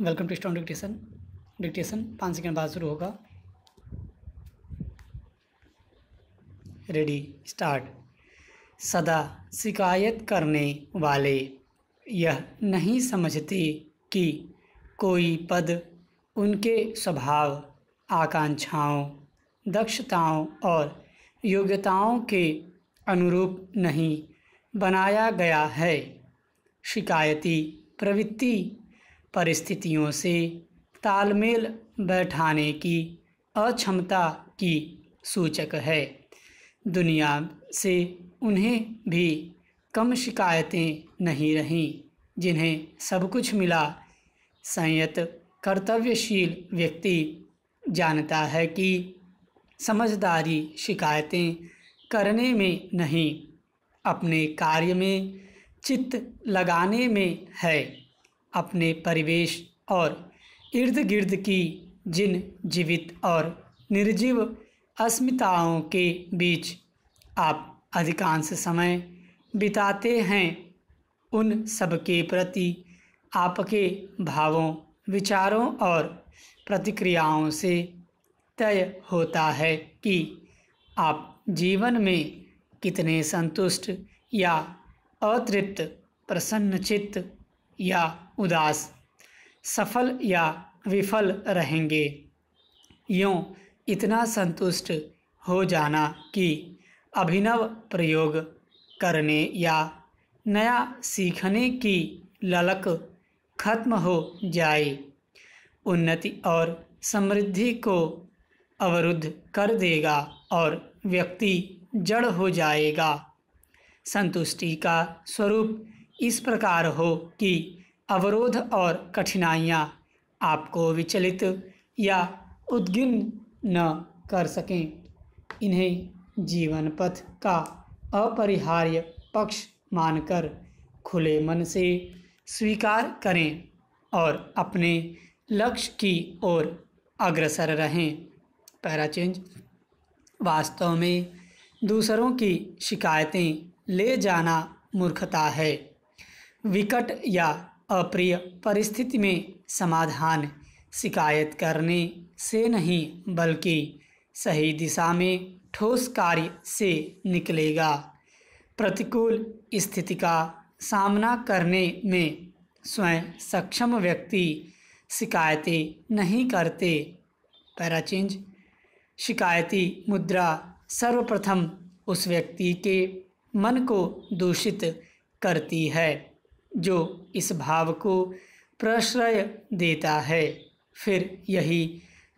welcome to steno dictation dictation पाँच second बाद शुरू होगा रेडी स्टार्ट सदा शिकायत करने वाले यह नहीं समझते कि कोई पद उनके स्वभाव आकांक्षाओं दक्षताओं और योग्यताओं के अनुरूप नहीं बनाया गया है शिकायती प्रवृत्ति परिस्थितियों से तालमेल बैठाने की अक्षमता की सूचक है दुनिया से उन्हें भी कम शिकायतें नहीं रहीं जिन्हें सब कुछ मिला संयत कर्तव्यशील व्यक्ति जानता है कि समझदारी शिकायतें करने में नहीं अपने कार्य में चित्त लगाने में है अपने परिवेश और इर्द गिर्द की जिन जीवित और निर्जीव अस्मिताओं के बीच आप अधिकांश समय बिताते हैं उन सब के प्रति आपके भावों विचारों और प्रतिक्रियाओं से तय होता है कि आप जीवन में कितने संतुष्ट या अतृप्त प्रसन्नचित्त या उदास सफल या विफल रहेंगे यूँ इतना संतुष्ट हो जाना कि अभिनव प्रयोग करने या नया सीखने की ललक खत्म हो जाए उन्नति और समृद्धि को अवरुद्ध कर देगा और व्यक्ति जड़ हो जाएगा संतुष्टि का स्वरूप इस प्रकार हो कि अवरोध और कठिनाइयाँ आपको विचलित या उद्गिन न कर सकें इन्हें जीवन पथ का अपरिहार्य पक्ष मानकर खुले मन से स्वीकार करें और अपने लक्ष्य की ओर अग्रसर रहें पहला चेंज वास्तव में दूसरों की शिकायतें ले जाना मूर्खता है विकट या अप्रिय परिस्थिति में समाधान शिकायत करने से नहीं बल्कि सही दिशा में ठोस कार्य से निकलेगा प्रतिकूल स्थिति का सामना करने में स्वयं सक्षम व्यक्ति शिकायतें नहीं करते पैराचेंज शिकायती मुद्रा सर्वप्रथम उस व्यक्ति के मन को दूषित करती है जो इस भाव को प्रश्रय देता है फिर यही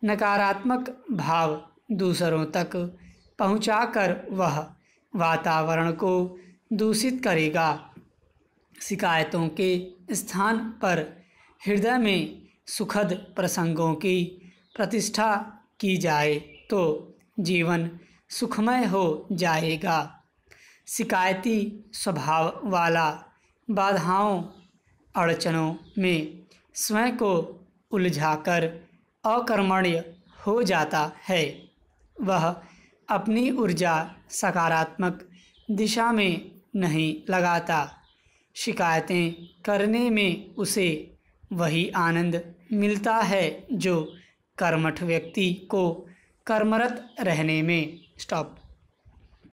नकारात्मक भाव दूसरों तक पहुंचाकर वह वातावरण को दूषित करेगा शिकायतों के स्थान पर हृदय में सुखद प्रसंगों की प्रतिष्ठा की जाए तो जीवन सुखमय हो जाएगा शिकायती स्वभाव वाला बाधाओं अड़चनों में स्वयं को उलझाकर अकर्मण्य हो जाता है वह अपनी ऊर्जा सकारात्मक दिशा में नहीं लगाता शिकायतें करने में उसे वही आनंद मिलता है जो कर्मठ व्यक्ति को कर्मरत रहने में स्टॉप